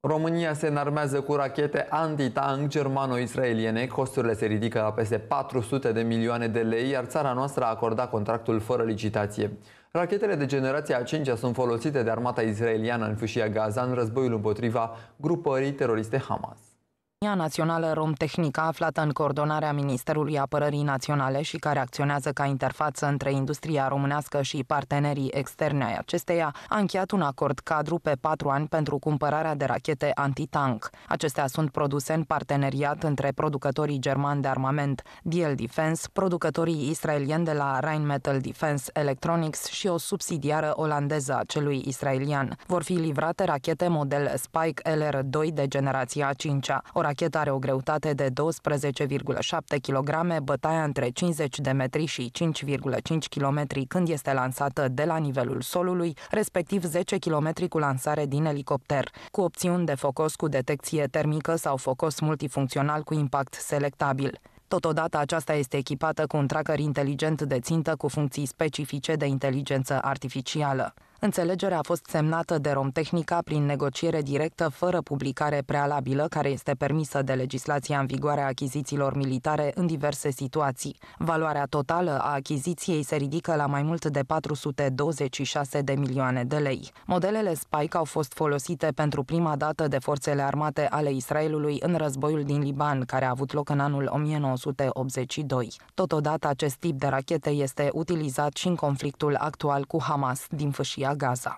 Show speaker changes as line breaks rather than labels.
România se înarmează cu rachete anti-tank germano-israeliene, costurile se ridică la peste 400 de milioane de lei, iar țara noastră a acordat contractul fără licitație. Rachetele de generația a 5 sunt folosite de armata israeliană în fâșia Gaza în războiul împotriva grupării teroriste Hamas.
Compania Națională Romtehnica, aflată în coordonarea Ministerului Apărării Naționale și care acționează ca interfață între industria românească și partenerii externe ai acesteia, a încheiat un acord cadru pe patru ani pentru cumpărarea de rachete antitank. Acestea sunt produse în parteneriat între producătorii germani de armament DL Defense, producătorii israelieni de la Rheinmetall Defense Electronics și o subsidiară olandeză a celui israelian. Vor fi livrate rachete model Spike LR2 de generația 5 -a rachetă are o greutate de 12,7 kg, bătaia între 50 de metri și 5,5 km când este lansată de la nivelul solului, respectiv 10 km cu lansare din elicopter, cu opțiuni de focos cu detecție termică sau focos multifuncțional cu impact selectabil. Totodată, aceasta este echipată cu un tracker inteligent de țintă cu funcții specifice de inteligență artificială. Înțelegerea a fost semnată de Romtehnica prin negociere directă fără publicare prealabilă care este permisă de legislația în vigoare a achizițiilor militare în diverse situații. Valoarea totală a achiziției se ridică la mai mult de 426 de milioane de lei. Modelele Spike au fost folosite pentru prima dată de forțele armate ale Israelului în războiul din Liban, care a avut loc în anul 1982. Totodată, acest tip de rachete este utilizat și în conflictul actual cu Hamas din fâșia a Gaza.